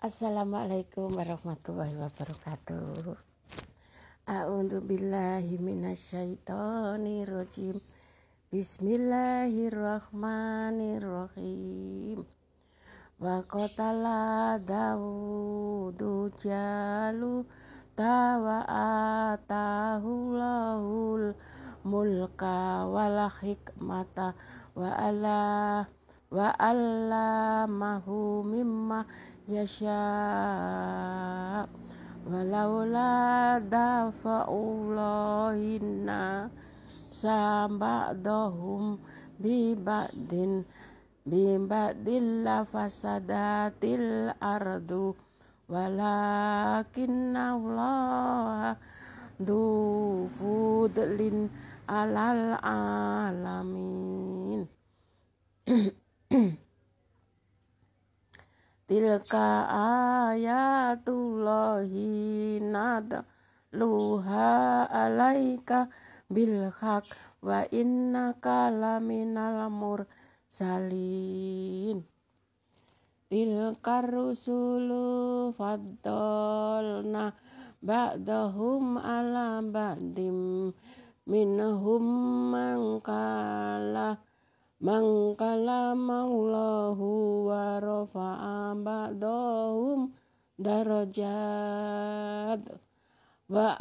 Assalamualaikum warahmatullahi wabarakatuh. A'udzu billahi minasyaitonir rajim. Bismillahirrahmanirrahim. Wa qatala Dawudu jalu tawa atahulahul mulka wal hikmata wa ala wa allamahu mimma yasha walaula dafa'ullahinna samba'dahum bibadin bibadin bimbadilla fasadatil ardu walakinna allaha du fudlin alal alamin Tilka ayatullahi nada luha alaika bil wa wa kalaminal mur salin. tilka rusulu faddalna ba'dahum ala ba'dim minhum man man kalamahullahu wa rafa'a ba'dahum darajat wa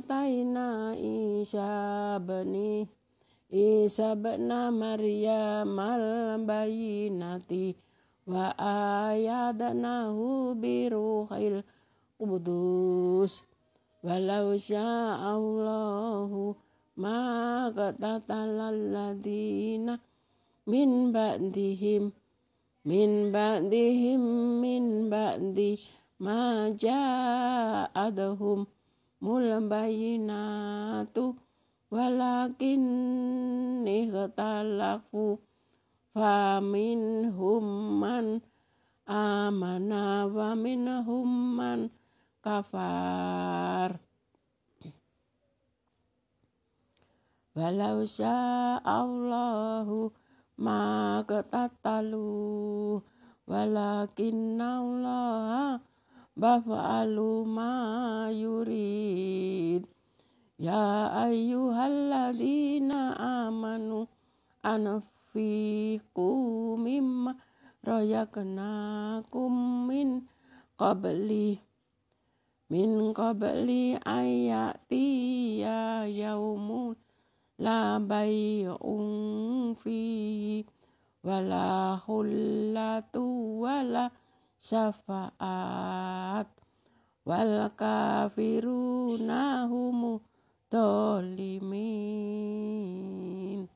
ataina Isa bani Isa bena maria al bayinati wa ayadnahu biruhil kudus walau sya'allah Allah ladina min ba'dihim min ba'dihim min ba'di ma ja'adhum mul bayinatu walakin ikhtalafu faminhum man amana wa minhum man kafar Walau sya'allahu maka tatalu walakin Allah bafalu ma yurid ya ayyuhalladzina amanu anfiqu mimma rayaknakum min qabli min qabli ayati ya yaumun la bay'un fi wala hullatu wala syafaat wal kafiruna humu dolimin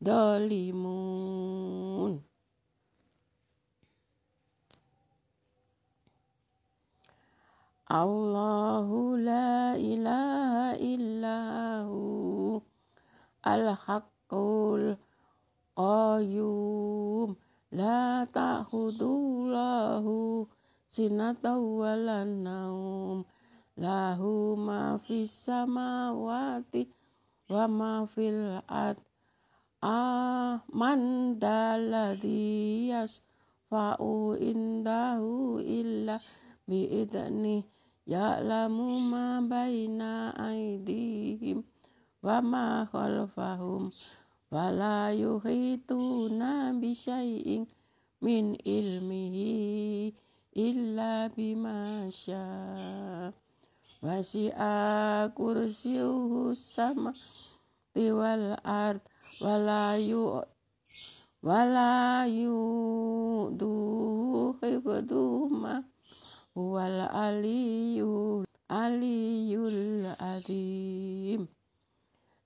dolimun Allahu la ilaha illahu al-haqqul qayyum la ta'khudhu lahu sinatau walan naum lahu ma fis samawati wa ma fil ard aman daladhi yasfa'u indahu illa bi'idni ya'lamu ma baina aidihim wa ma khalfahum wala yuhituna bi syai'in min ilmihi illa bima syaa wasi'a kursiyuhu sama tiwal ard wala yu wala yu duhibduma wal aliyul aliyul azim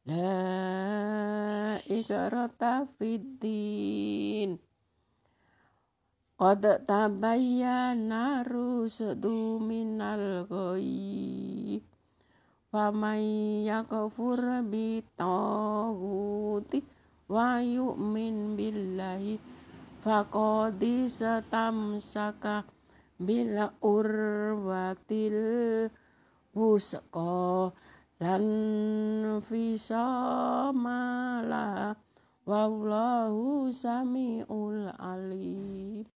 La ikrota fiddin Qad tabayyana rusdu minal ghayyi Faman yakfur bitaguti wa yu'min billahi faqad istamsaka bil urwatil wusqa lan fisamala wallahu samiul alim